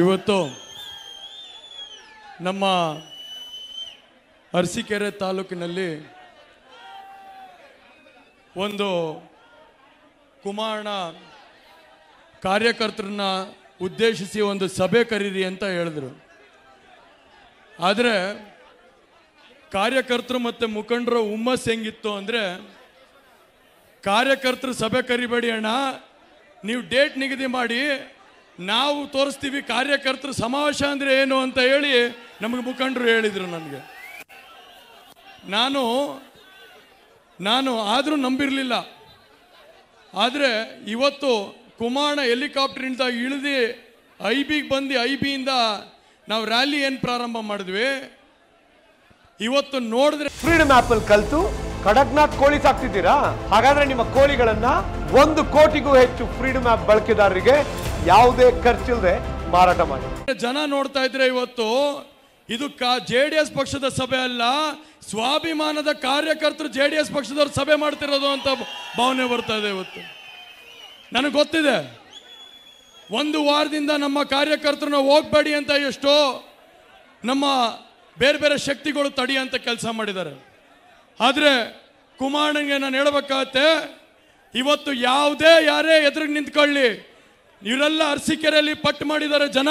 ಇವತ್ತು ನಮ್ಮ ಅರಸಿಕೆರೆ ತಾಲೂಕಿನಲ್ಲಿ ಒಂದು ಕುಮಾರಣ ಕಾರ್ಯಕರ್ತರನ್ನ ಉದ್ದೇಶಿಸಿ ಒಂದು ಸಭೆ ಕರೀರಿ ಅಂತ ಹೇಳಿದ್ರು ಆದರೆ ಕಾರ್ಯಕರ್ತರು ಮತ್ತು ಮುಖಂಡರ ಹುಮ್ಮಸ್ ಹೆಂಗಿತ್ತು ಅಂದರೆ ಕಾರ್ಯಕರ್ತರು ಸಭೆ ಕರಿಬೇಡಿ ಅಣ್ಣ ನೀವು ಡೇಟ್ ನಿಗದಿ ಮಾಡಿ ನಾವು ತೋರಿಸ್ತೀವಿ ಕಾರ್ಯಕರ್ತರು ಸಮಾವೇಶ ಅಂದರೆ ಏನು ಅಂತ ಹೇಳಿ ನಮಗೆ ಮುಖಂಡರು ಹೇಳಿದರು ನನಗೆ ನಾನು ನಾನು ಆದರೂ ನಂಬಿರಲಿಲ್ಲ ಆದರೆ ಇವತ್ತು ಕುಮಾರಣ ಇಂದ ಇಳಿದು ಐ ಬಿಗೆ ಬಂದು ಐ ಬಿಯಿಂದ ನಾವು ರ್ಯಾಲಿ ಏನು ಪ್ರಾರಂಭ ಮಾಡಿದ್ವಿ ಇವತ್ತು ನೋಡಿದ್ರೆ ಫ್ರೀಡಮ್ ಆ್ಯಪ್ ಕಲಿತು ಕಡಕ್ನಾಥ್ ಕೋಳಿ ಸಾಕ್ತಿದ್ದೀರಾ ಹಾಗಾದ್ರೆ ನಿಮ್ಮ ಕೋಳಿಗಳನ್ನ ಒಂದು ಕೋಟಿಗೂ ಹೆಚ್ಚು ಫ್ರೀಡಮ್ ಆ್ಯಪ್ ಬಳಕೆದಾರರಿಗೆ ಯಾವುದೇ ಖರ್ಚಿಲ್ಲದೆ ಮಾರಾಟ ಮಾಡಿ ಜನ ನೋಡ್ತಾ ಇದ್ರೆ ಇವತ್ತು ಇದು ಜೆ ಡಿ ಎಸ್ ಪಕ್ಷದ ಸಭೆ ಅಲ್ಲ ಸ್ವಾಭಿಮಾನದ ಕಾರ್ಯಕರ್ತರು ಜೆ ಡಿ ಎಸ್ ಪಕ್ಷದವ್ರು ಸಭೆ ಮಾಡ್ತಿರೋದು ಅಂತ ಭಾವನೆ ಬರ್ತಾ ಇದೆ ಇವತ್ತು ನನಗೆ ಗೊತ್ತಿದೆ ಒಂದು ವಾರದಿಂದ ನಮ್ಮ ಕಾರ್ಯಕರ್ತರನ್ನ ಹೋಗ್ಬೇಡಿ ಅಂತ ಎಷ್ಟೋ ನಮ್ಮ ಬೇರೆ ಬೇರೆ ಶಕ್ತಿಗಳು ತಡಿ ಅಂತ ಕೆಲಸ ಮಾಡಿದ್ದಾರೆ ಆದರೆ ಕುಮಾರಣ್ಣಗೆ ನಾನು ಹೇಳಬೇಕಾಗತ್ತೆ ಇವತ್ತು ಯಾವುದೇ ಯಾರೇ ಎದುರಿಗೆ ನಿಂತ್ಕೊಳ್ಳಿ ಇವರೆಲ್ಲ ಅರಸಿಕೆರೆಯಲ್ಲಿ ಪಟ್ಟು ಮಾಡಿದ್ದಾರೆ ಜನ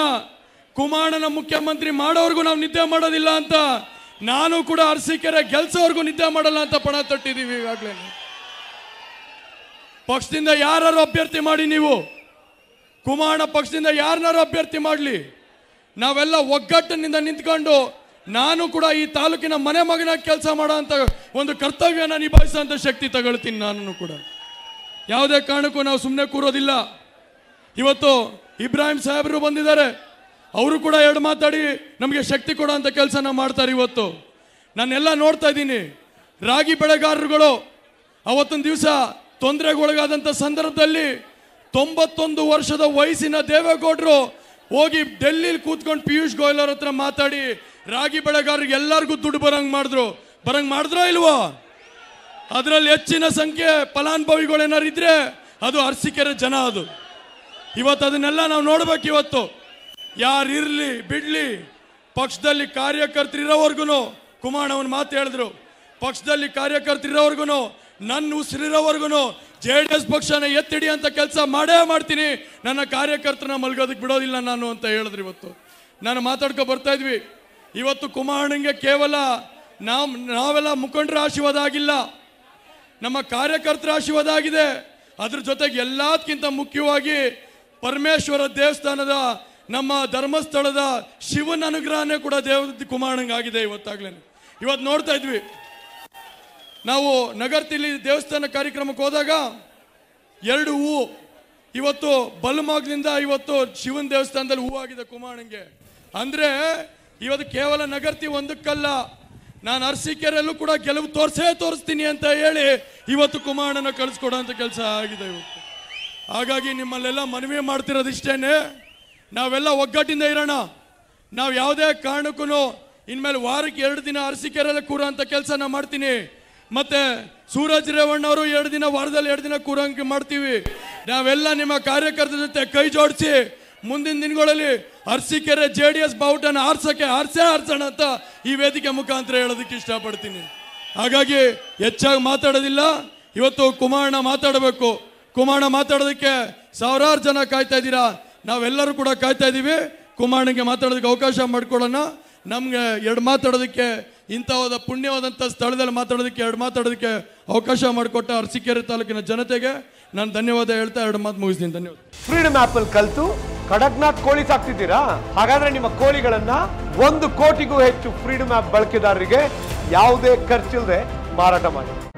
ಕುಮಾರನ ಮುಖ್ಯಮಂತ್ರಿ ಮಾಡೋರ್ಗೂ ನಾವು ನಿದ್ದೆ ಮಾಡೋದಿಲ್ಲ ಅಂತ ನಾನು ಕೂಡ ಅರಸಿಕೆರೆ ಗೆಲ್ಸೋವರೆಗೂ ನಿದ್ದೆ ಮಾಡಲ್ಲ ಅಂತ ಪಣ ತಟ್ಟಿದ್ದೀವಿ ಈಗಾಗಲೇ ಪಕ್ಷದಿಂದ ಯಾರು ಅಭ್ಯರ್ಥಿ ಮಾಡಿ ನೀವು ಕುಮಾರನ ಪಕ್ಷದಿಂದ ಯಾರನ್ನಾರು ಅಭ್ಯರ್ಥಿ ಮಾಡಲಿ ನಾವೆಲ್ಲ ಒಗ್ಗಟ್ಟಿನಿಂದ ನಿಂತ್ಕೊಂಡು ನಾನು ಕೂಡ ಈ ತಾಲೂಕಿನ ಮನೆ ಮಗನ ಕೆಲಸ ಮಾಡೋ ಅಂತ ಒಂದು ಕರ್ತವ್ಯನ ನಿಭಾಯಿಸೋ ಶಕ್ತಿ ತಗೊಳ್ತೀನಿ ನಾನು ಕೂಡ ಯಾವುದೇ ಕಾರಣಕ್ಕೂ ನಾವು ಸುಮ್ಮನೆ ಕೂರೋದಿಲ್ಲ ಇವತ್ತು ಇಬ್ರಾಹಿಂ ಸಾಹೇಬರು ಬಂದಿದ್ದಾರೆ ಅವರು ಕೂಡ ಎರಡು ಮಾತಾಡಿ ನಮಗೆ ಶಕ್ತಿ ಕೊಡೋ ಅಂತ ಕೆಲಸನ ಮಾಡ್ತಾರೆ ಇವತ್ತು ನಾನೆಲ್ಲ ನೋಡ್ತಾ ಇದ್ದೀನಿ ರಾಗಿ ಬೆಳೆಗಾರರುಗಳು ಅವತ್ತೊಂದು ದಿವಸ ತೊಂದರೆಗೊಳಗಾದಂಥ ಸಂದರ್ಭದಲ್ಲಿ ತೊಂಬತ್ತೊಂದು ವರ್ಷದ ವಯಸ್ಸಿನ ದೇವೇಗೌಡರು ಹೋಗಿ ಡೆಲ್ಲಿಲಿ ಕೂತ್ಕೊಂಡು ಪಿಯೂಷ್ ಗೋಯಲ್ ಅವ್ರ ಹತ್ರ ಮಾತಾಡಿ ರಾಗಿ ಬೆಳೆಗಾರರಿಗೆ ಎಲ್ಲರಿಗೂ ದುಡ್ಡು ಬರಂಗ್ ಮಾಡಿದ್ರು ಬರಂಗ್ ಮಾಡಿದ್ರೋ ಇಲ್ವೋ ಅದರಲ್ಲಿ ಹೆಚ್ಚಿನ ಸಂಖ್ಯೆ ಫಲಾನುಭವಿಗಳು ಏನಾರು ಇದ್ರೆ ಅದು ಅರಸಿಕೆರೆ ಜನ ಅದು ಇವತ್ತು ಅದನ್ನೆಲ್ಲ ನಾವು ನೋಡ್ಬೇಕು ಇವತ್ತು ಯಾರು ಇರಲಿ ಬಿಡ್ಲಿ ಪಕ್ಷದಲ್ಲಿ ಕಾರ್ಯಕರ್ತರಿರೋವರೆಗೂ ಕುಮಾರ್ ಅವನ ಮಾತು ಹೇಳಿದ್ರು ಪಕ್ಷದಲ್ಲಿ ಕಾರ್ಯಕರ್ತರಿರೋವರೆಗೂ ನನ್ನ ಉಸಿರಿರೋವರೆಗೂ ಜೆ ಡಿ ಎಸ್ ಪಕ್ಷನ ಎತ್ತಿಡಿ ಅಂತ ಕೆಲಸ ಮಾಡೇ ಮಾಡ್ತೀನಿ ನನ್ನ ಕಾರ್ಯಕರ್ತನ ಮಲ್ಗೋದಕ್ಕೆ ಬಿಡೋದಿಲ್ಲ ನಾನು ಅಂತ ಹೇಳಿದ್ರು ಇವತ್ತು ನಾನು ಮಾತಾಡ್ಕೊ ಬರ್ತಾ ಇದ್ವಿ ಇವತ್ತು ಕುಮಾರಣ್ಣಂಗೆ ಕೇವಲ ನಮ್ಮ ನಾವೆಲ್ಲ ಮುಖಂಡರ ಆಶೀರ್ವಾದ ಆಗಿಲ್ಲ ನಮ್ಮ ಕಾರ್ಯಕರ್ತರ ಆಶೀರ್ವಾದ ಆಗಿದೆ ಅದ್ರ ಜೊತೆಗೆ ಎಲ್ಲದಕ್ಕಿಂತ ಮುಖ್ಯವಾಗಿ ಪರಮೇಶ್ವರ ದೇವಸ್ಥಾನದ ನಮ್ಮ ಧರ್ಮಸ್ಥಳದ ಶಿವನ ಅನುಗ್ರಹನೇ ಕೂಡ ದೇವ ಆಗಿದೆ ಇವತ್ತಾಗ್ಲೇ ಇವತ್ತು ನೋಡ್ತಾ ಇದ್ವಿ ನಾವು ನಗರ್ತಿಲಿ ದೇವಸ್ಥಾನ ಕಾರ್ಯಕ್ರಮಕ್ಕೆ ಹೋದಾಗ ಎರಡು ಹೂ ಇವತ್ತು ಬಲ್ಮಾಗ್ನಿಂದ ಇವತ್ತು ಶಿವನ ದೇವಸ್ಥಾನದಲ್ಲಿ ಹೂವಾಗಿದೆ ಆಗಿದೆ ಕುಮಾರನಿಗೆ ಅಂದರೆ ಇವತ್ತು ಕೇವಲ ನಗರ್ತಿ ಒಂದಕ್ಕಲ್ಲ ನಾನು ಅರಸೀಕೆರೆಯಲ್ಲೂ ಕೂಡ ಗೆಲುವು ತೋರಿಸೇ ತೋರಿಸ್ತೀನಿ ಅಂತ ಹೇಳಿ ಇವತ್ತು ಕುಮಾರನ ಕಳಿಸ್ಕೊಡೋ ಅಂತ ಕೆಲಸ ಆಗಿದೆ ಇವತ್ತು ಹಾಗಾಗಿ ನಿಮ್ಮಲ್ಲೆಲ್ಲ ಮನವಿ ಮಾಡ್ತಿರೋದಿಷ್ಟೇನೆ ನಾವೆಲ್ಲ ಒಗ್ಗಟ್ಟಿಂದ ಇರೋಣ ನಾವು ಯಾವುದೇ ಕಾರಣಕ್ಕೂ ಇನ್ಮೇಲೆ ವಾರಕ್ಕೆ ಎರಡು ದಿನ ಅರಸಿಕೆರೆಲ್ಲ ಕೂರೋ ಅಂತ ಕೆಲಸ ನಾ ಮಾಡ್ತೀನಿ ಮತ್ತೆ ಸೂರಜ್ ರೇವಣ್ಣ ಅವರು ಎರಡು ದಿನ ವಾರದಲ್ಲಿ ಎರಡು ದಿನ ಕೂರಂಗೆ ಮಾಡ್ತೀವಿ ನಾವೆಲ್ಲ ನಿಮ್ಮ ಕಾರ್ಯಕರ್ತರ ಜೊತೆ ಕೈ ಜೋಡಿಸಿ ಮುಂದಿನ ದಿನಗಳಲ್ಲಿ ಅರಸಿಕೆರೆ ಜೆ ಡಿ ಎಸ್ ಬಾವುಟನ ಆರ್ಸೋಕ್ಕೆ ಆರ್ಸೇ ಆರ್ಸೋಣ ಅಂತ ಈ ವೇದಿಕೆ ಮುಖಾಂತರ ಹೇಳೋದಕ್ಕೆ ಇಷ್ಟಪಡ್ತೀನಿ ಹಾಗಾಗಿ ಹೆಚ್ಚಾಗಿ ಮಾತಾಡೋದಿಲ್ಲ ಇವತ್ತು ಕುಮಾರಣ್ಣ ಮಾತಾಡಬೇಕು ಕುಮಾರಣ ಮಾತಾಡೋದಕ್ಕೆ ಸಾವಿರಾರು ಜನ ಕಾಯ್ತಾ ಇದ್ದೀರಾ ನಾವೆಲ್ಲರೂ ಕೂಡ ಕಾಯ್ತಾ ಇದ್ದೀವಿ ಕುಮಾರನಿಗೆ ಮಾತಾಡೋದಕ್ಕೆ ಅವಕಾಶ ಮಾಡಿಕೊಡೋಣ ನಮಗೆ ಎರಡು ಮಾತಾಡೋದಕ್ಕೆ ಇಂಥವಾದ ಪುಣ್ಯವಾದಂಥ ಸ್ಥಳದಲ್ಲಿ ಮಾತಾಡೋದಕ್ಕೆ ಎರಡು ಮಾತಾಡೋದಕ್ಕೆ ಅವಕಾಶ ಮಾಡಿಕೊಟ್ಟ ಅರಸೀಕೆರೆ ತಾಲೂಕಿನ ಜನತೆಗೆ ನಾನು ಧನ್ಯವಾದ ಹೇಳ್ತಾ ಎರಡು ಮಾತು ಮುಗಿಸ್ತೀನಿ ಧನ್ಯವಾದ ಫ್ರೀಡಮ್ ಅಲ್ಲಿ ಕಲಿತು ಕಡಕ್ನಾಥ್ ಕೋಳಿ ಸಾಕ್ತಿದ್ದೀರಾ ಹಾಗಾದ್ರೆ ನಿಮ್ಮ ಕೋಳಿಗಳನ್ನ ಒಂದು ಕೋಟಿಗೂ ಹೆಚ್ಚು ಫ್ರೀಡಮ್ ಆಪ್ ಬಳಕೆದಾರರಿಗೆ ಯಾವುದೇ ಖರ್ಚಿಲ್ಲದೆ ಮಾರಾಟ ಮಾಡಿ